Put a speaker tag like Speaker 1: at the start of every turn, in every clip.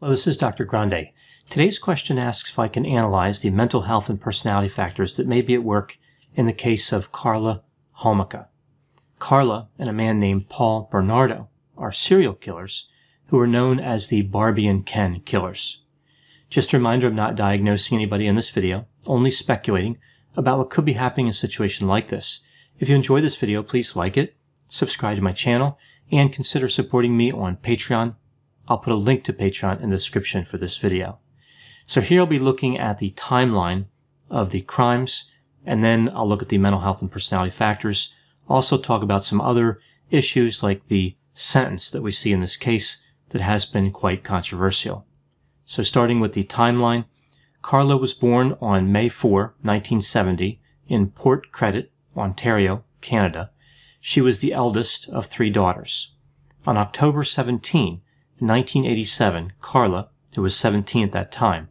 Speaker 1: Hello, this is Dr. Grande. Today's question asks if I can analyze the mental health and personality factors that may be at work in the case of Carla Homica. Carla and a man named Paul Bernardo are serial killers who are known as the Barbie and Ken killers. Just a reminder, I'm not diagnosing anybody in this video, only speculating about what could be happening in a situation like this. If you enjoyed this video, please like it, subscribe to my channel, and consider supporting me on Patreon I'll put a link to Patreon in the description for this video. So here I'll be looking at the timeline of the crimes, and then I'll look at the mental health and personality factors, also talk about some other issues like the sentence that we see in this case that has been quite controversial. So starting with the timeline, Carla was born on May 4, 1970 in Port Credit, Ontario, Canada. She was the eldest of three daughters. On October 17, 1987, Carla, who was 17 at that time,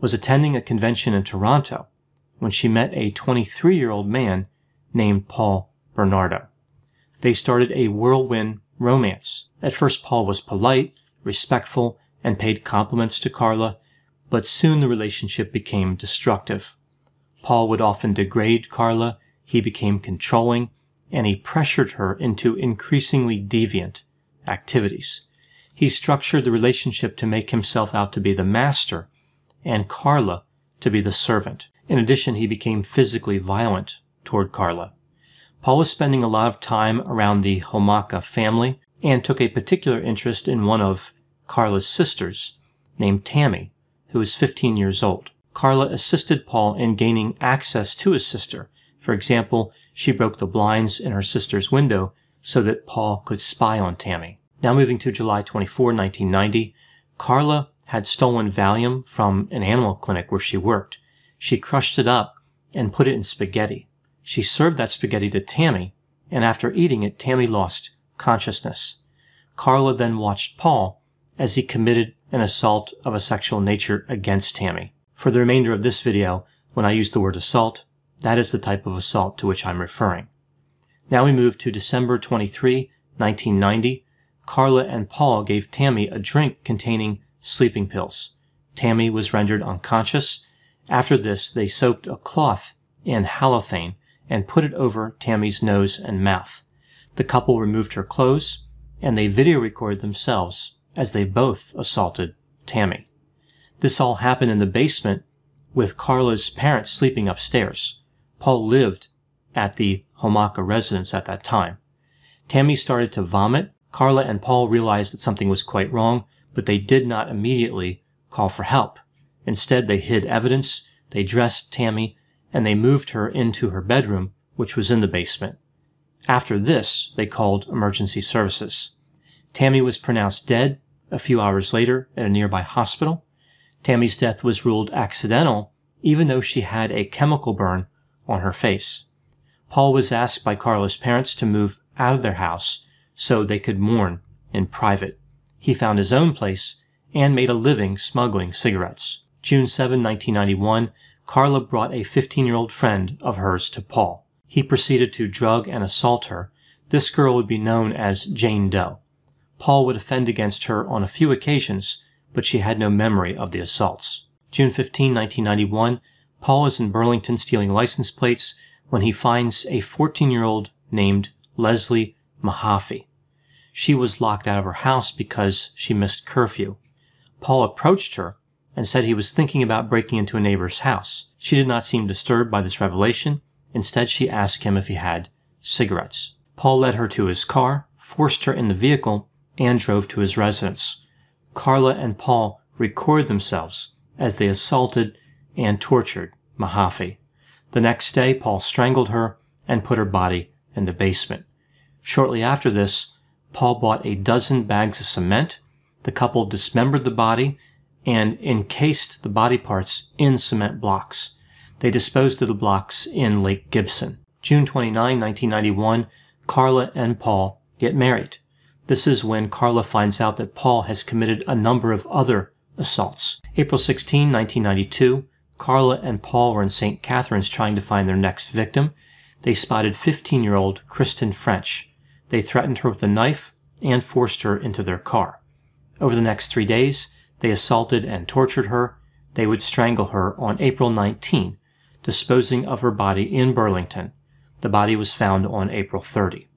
Speaker 1: was attending a convention in Toronto when she met a 23 year old man named Paul Bernardo. They started a whirlwind romance. At first, Paul was polite, respectful, and paid compliments to Carla, but soon the relationship became destructive. Paul would often degrade Carla, he became controlling, and he pressured her into increasingly deviant activities. He structured the relationship to make himself out to be the master and Carla to be the servant. In addition, he became physically violent toward Carla. Paul was spending a lot of time around the Homaka family and took a particular interest in one of Carla's sisters, named Tammy, who was 15 years old. Carla assisted Paul in gaining access to his sister. For example, she broke the blinds in her sister's window so that Paul could spy on Tammy. Now moving to July 24, 1990, Carla had stolen Valium from an animal clinic where she worked. She crushed it up and put it in spaghetti. She served that spaghetti to Tammy, and after eating it, Tammy lost consciousness. Carla then watched Paul as he committed an assault of a sexual nature against Tammy. For the remainder of this video, when I use the word assault, that is the type of assault to which I'm referring. Now we move to December 23, 1990, Carla and Paul gave Tammy a drink containing sleeping pills. Tammy was rendered unconscious. After this, they soaked a cloth in halothane and put it over Tammy's nose and mouth. The couple removed her clothes, and they video recorded themselves as they both assaulted Tammy. This all happened in the basement with Carla's parents sleeping upstairs. Paul lived at the Homaka residence at that time. Tammy started to vomit Carla and Paul realized that something was quite wrong, but they did not immediately call for help. Instead, they hid evidence, they dressed Tammy, and they moved her into her bedroom, which was in the basement. After this, they called emergency services. Tammy was pronounced dead a few hours later at a nearby hospital. Tammy's death was ruled accidental, even though she had a chemical burn on her face. Paul was asked by Carla's parents to move out of their house so they could mourn in private. He found his own place and made a living smuggling cigarettes. June 7, 1991, Carla brought a 15-year-old friend of hers to Paul. He proceeded to drug and assault her. This girl would be known as Jane Doe. Paul would offend against her on a few occasions, but she had no memory of the assaults. June 15, 1991, Paul is in Burlington stealing license plates when he finds a 14-year-old named Leslie Mahaffey. She was locked out of her house because she missed curfew. Paul approached her and said he was thinking about breaking into a neighbor's house. She did not seem disturbed by this revelation. Instead, she asked him if he had cigarettes. Paul led her to his car, forced her in the vehicle, and drove to his residence. Carla and Paul recorded themselves as they assaulted and tortured Mahaffey. The next day, Paul strangled her and put her body in the basement. Shortly after this, Paul bought a dozen bags of cement. The couple dismembered the body and encased the body parts in cement blocks. They disposed of the blocks in Lake Gibson. June 29, 1991, Carla and Paul get married. This is when Carla finds out that Paul has committed a number of other assaults. April 16, 1992, Carla and Paul were in St. Catharines trying to find their next victim. They spotted 15 year old Kristen French. They threatened her with a knife and forced her into their car. Over the next three days, they assaulted and tortured her. They would strangle her on April 19, disposing of her body in Burlington. The body was found on April 30.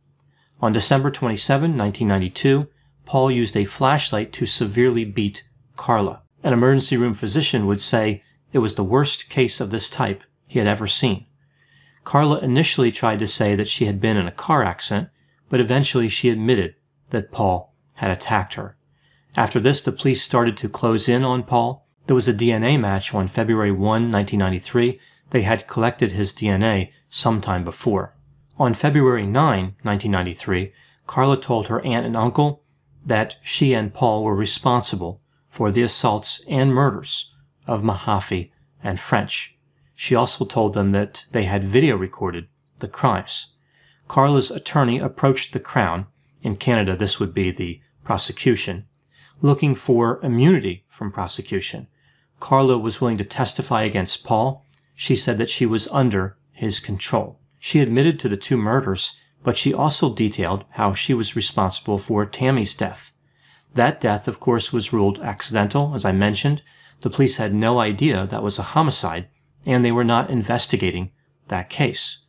Speaker 1: On December 27, 1992, Paul used a flashlight to severely beat Carla. An emergency room physician would say it was the worst case of this type he had ever seen. Carla initially tried to say that she had been in a car accident but eventually she admitted that Paul had attacked her. After this, the police started to close in on Paul. There was a DNA match on February 1, 1993. They had collected his DNA sometime before. On February 9, 1993, Carla told her aunt and uncle that she and Paul were responsible for the assaults and murders of Mahaffey and French. She also told them that they had video recorded the crimes. Carla's attorney approached the Crown, in Canada this would be the prosecution, looking for immunity from prosecution. Carla was willing to testify against Paul. She said that she was under his control. She admitted to the two murders, but she also detailed how she was responsible for Tammy's death. That death, of course, was ruled accidental, as I mentioned. The police had no idea that was a homicide, and they were not investigating that case.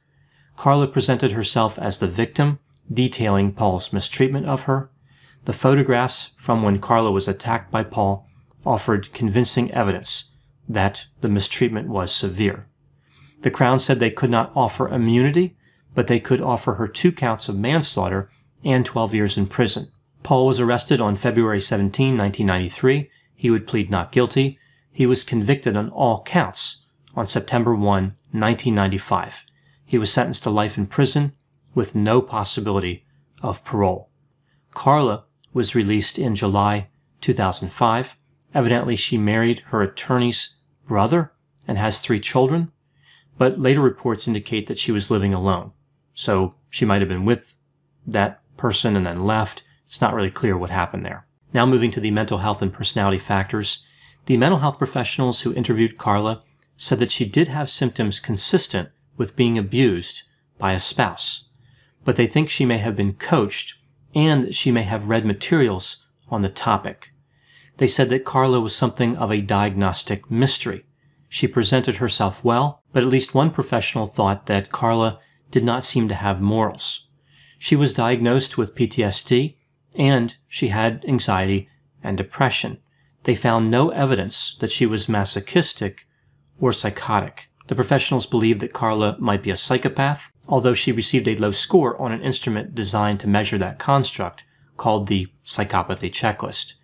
Speaker 1: Carla presented herself as the victim, detailing Paul's mistreatment of her. The photographs from when Carla was attacked by Paul offered convincing evidence that the mistreatment was severe. The Crown said they could not offer immunity, but they could offer her two counts of manslaughter and 12 years in prison. Paul was arrested on February 17, 1993. He would plead not guilty. He was convicted on all counts on September 1, 1995. He was sentenced to life in prison with no possibility of parole. Carla was released in July 2005. Evidently, she married her attorney's brother and has three children, but later reports indicate that she was living alone. So she might have been with that person and then left. It's not really clear what happened there. Now moving to the mental health and personality factors. The mental health professionals who interviewed Carla said that she did have symptoms consistent with being abused by a spouse, but they think she may have been coached and that she may have read materials on the topic. They said that Carla was something of a diagnostic mystery. She presented herself well, but at least one professional thought that Carla did not seem to have morals. She was diagnosed with PTSD and she had anxiety and depression. They found no evidence that she was masochistic or psychotic. The professionals believed that Carla might be a psychopath, although she received a low score on an instrument designed to measure that construct, called the psychopathy checklist.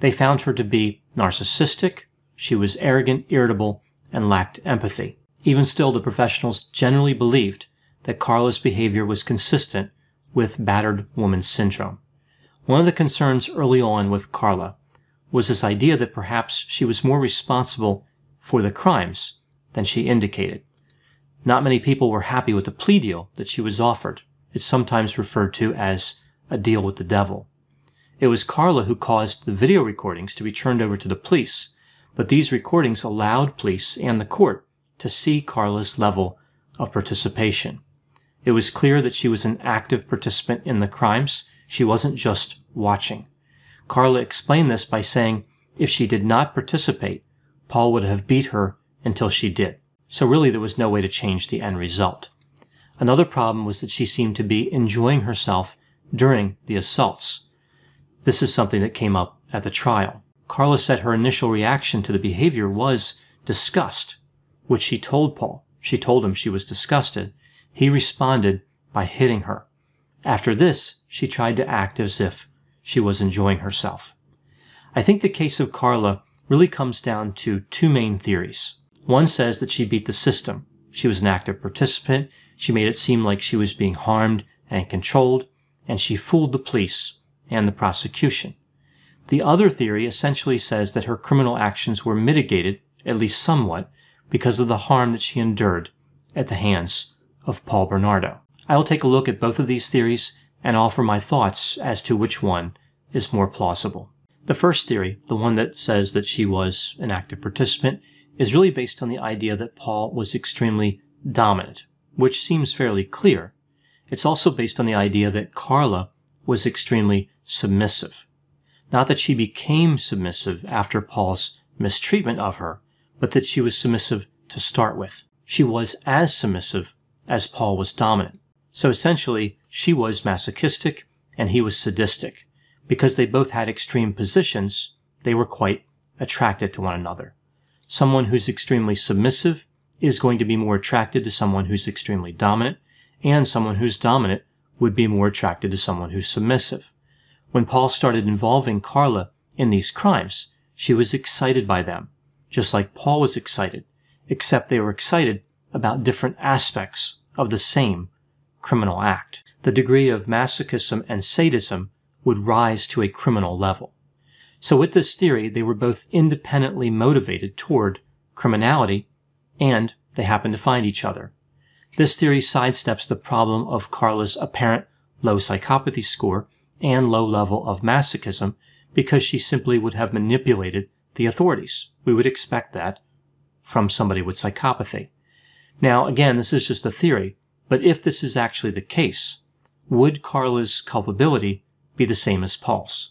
Speaker 1: They found her to be narcissistic, she was arrogant, irritable, and lacked empathy. Even still, the professionals generally believed that Carla's behavior was consistent with battered woman syndrome. One of the concerns early on with Carla was this idea that perhaps she was more responsible for the crimes than she indicated. Not many people were happy with the plea deal that she was offered. It's sometimes referred to as a deal with the devil. It was Carla who caused the video recordings to be turned over to the police, but these recordings allowed police and the court to see Carla's level of participation. It was clear that she was an active participant in the crimes. She wasn't just watching. Carla explained this by saying if she did not participate, Paul would have beat her until she did. So really there was no way to change the end result. Another problem was that she seemed to be enjoying herself during the assaults. This is something that came up at the trial. Carla said her initial reaction to the behavior was disgust, which she told Paul. She told him she was disgusted. He responded by hitting her. After this, she tried to act as if she was enjoying herself. I think the case of Carla really comes down to two main theories. One says that she beat the system. She was an active participant. She made it seem like she was being harmed and controlled, and she fooled the police and the prosecution. The other theory essentially says that her criminal actions were mitigated, at least somewhat, because of the harm that she endured at the hands of Paul Bernardo. I will take a look at both of these theories and offer my thoughts as to which one is more plausible. The first theory, the one that says that she was an active participant, is really based on the idea that Paul was extremely dominant, which seems fairly clear. It's also based on the idea that Carla was extremely submissive. Not that she became submissive after Paul's mistreatment of her, but that she was submissive to start with. She was as submissive as Paul was dominant. So essentially, she was masochistic and he was sadistic. Because they both had extreme positions, they were quite attracted to one another someone who's extremely submissive is going to be more attracted to someone who's extremely dominant, and someone who's dominant would be more attracted to someone who's submissive. When Paul started involving Carla in these crimes, she was excited by them, just like Paul was excited, except they were excited about different aspects of the same criminal act. The degree of masochism and sadism would rise to a criminal level. So with this theory, they were both independently motivated toward criminality, and they happened to find each other. This theory sidesteps the problem of Carla's apparent low psychopathy score and low level of masochism because she simply would have manipulated the authorities. We would expect that from somebody with psychopathy. Now, again, this is just a theory, but if this is actually the case, would Carla's culpability be the same as Paul's?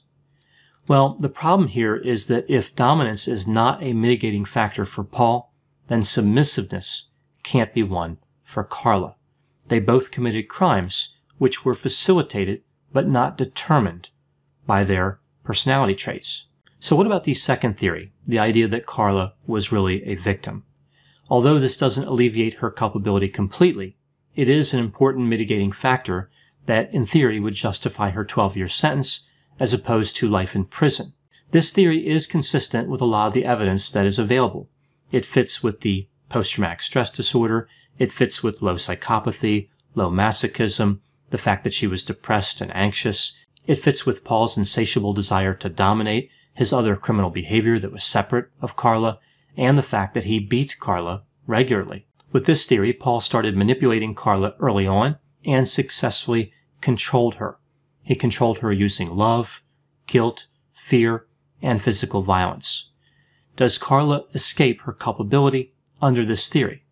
Speaker 1: Well, the problem here is that if dominance is not a mitigating factor for Paul, then submissiveness can't be one for Carla. They both committed crimes which were facilitated but not determined by their personality traits. So what about the second theory, the idea that Carla was really a victim? Although this doesn't alleviate her culpability completely, it is an important mitigating factor that in theory would justify her 12-year sentence as opposed to life in prison. This theory is consistent with a lot of the evidence that is available. It fits with the post traumatic stress disorder, it fits with low psychopathy, low masochism, the fact that she was depressed and anxious. It fits with Paul's insatiable desire to dominate, his other criminal behavior that was separate of Carla, and the fact that he beat Carla regularly. With this theory, Paul started manipulating Carla early on and successfully controlled her. He controlled her using love, guilt, fear, and physical violence. Does Carla escape her culpability under this theory?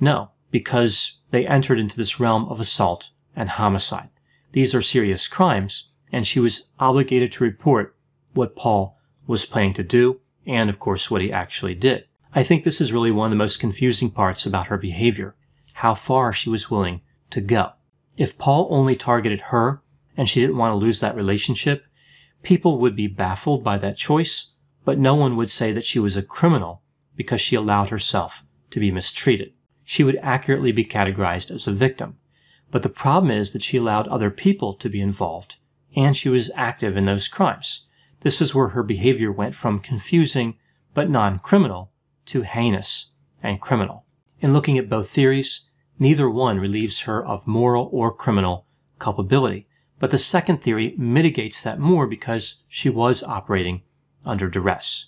Speaker 1: No, because they entered into this realm of assault and homicide. These are serious crimes, and she was obligated to report what Paul was planning to do, and of course what he actually did. I think this is really one of the most confusing parts about her behavior, how far she was willing to go. If Paul only targeted her and she didn't want to lose that relationship, people would be baffled by that choice, but no one would say that she was a criminal because she allowed herself to be mistreated. She would accurately be categorized as a victim. But the problem is that she allowed other people to be involved, and she was active in those crimes. This is where her behavior went from confusing but non-criminal to heinous and criminal. In looking at both theories, neither one relieves her of moral or criminal culpability. But the second theory mitigates that more because she was operating under duress.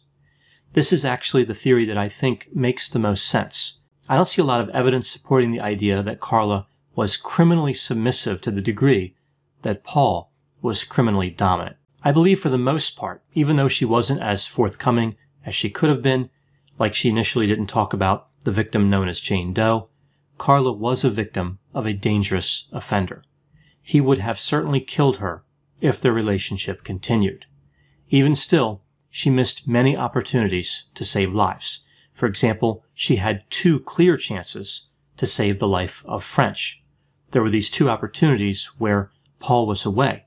Speaker 1: This is actually the theory that I think makes the most sense. I don't see a lot of evidence supporting the idea that Carla was criminally submissive to the degree that Paul was criminally dominant. I believe for the most part, even though she wasn't as forthcoming as she could have been, like she initially didn't talk about the victim known as Jane Doe, Carla was a victim of a dangerous offender he would have certainly killed her if their relationship continued. Even still, she missed many opportunities to save lives. For example, she had two clear chances to save the life of French. There were these two opportunities where Paul was away,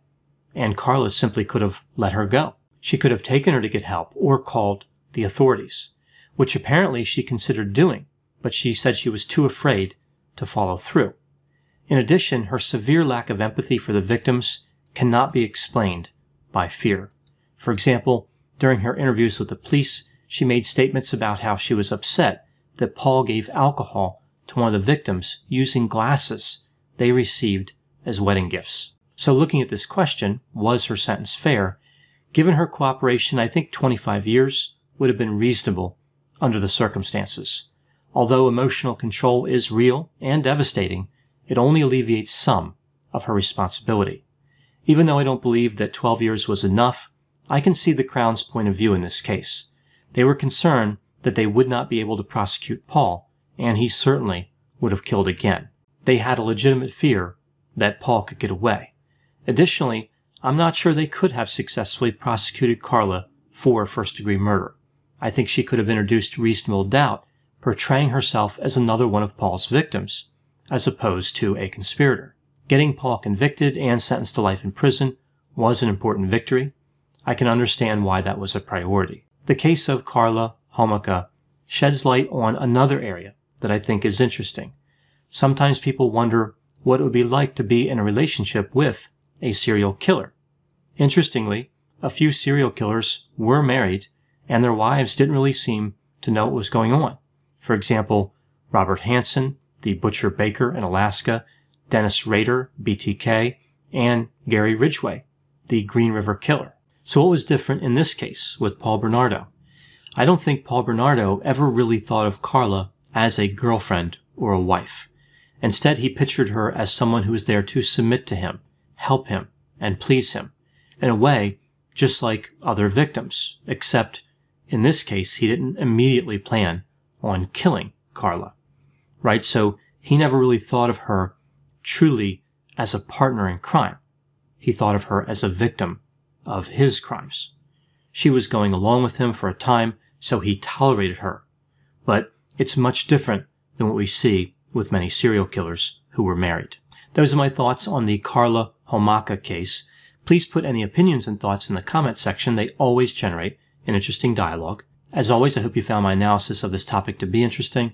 Speaker 1: and Carla simply could have let her go. She could have taken her to get help or called the authorities, which apparently she considered doing, but she said she was too afraid to follow through. In addition, her severe lack of empathy for the victims cannot be explained by fear. For example, during her interviews with the police, she made statements about how she was upset that Paul gave alcohol to one of the victims using glasses they received as wedding gifts. So looking at this question, was her sentence fair? Given her cooperation, I think 25 years would have been reasonable under the circumstances. Although emotional control is real and devastating, it only alleviates some of her responsibility. Even though I don't believe that 12 years was enough, I can see the Crown's point of view in this case. They were concerned that they would not be able to prosecute Paul, and he certainly would have killed again. They had a legitimate fear that Paul could get away. Additionally, I'm not sure they could have successfully prosecuted Carla for first degree murder. I think she could have introduced reasonable doubt, portraying herself as another one of Paul's victims as opposed to a conspirator. Getting Paul convicted and sentenced to life in prison was an important victory. I can understand why that was a priority. The case of Carla Homaka sheds light on another area that I think is interesting. Sometimes people wonder what it would be like to be in a relationship with a serial killer. Interestingly, a few serial killers were married and their wives didn't really seem to know what was going on. For example, Robert Hanson the Butcher Baker in Alaska, Dennis Rader, BTK, and Gary Ridgway, the Green River Killer. So what was different in this case with Paul Bernardo? I don't think Paul Bernardo ever really thought of Carla as a girlfriend or a wife. Instead, he pictured her as someone who was there to submit to him, help him, and please him. In a way, just like other victims, except in this case, he didn't immediately plan on killing Carla right? So he never really thought of her truly as a partner in crime. He thought of her as a victim of his crimes. She was going along with him for a time, so he tolerated her. But it's much different than what we see with many serial killers who were married. Those are my thoughts on the Carla Homaka case. Please put any opinions and thoughts in the comment section. They always generate an interesting dialogue. As always, I hope you found my analysis of this topic to be interesting.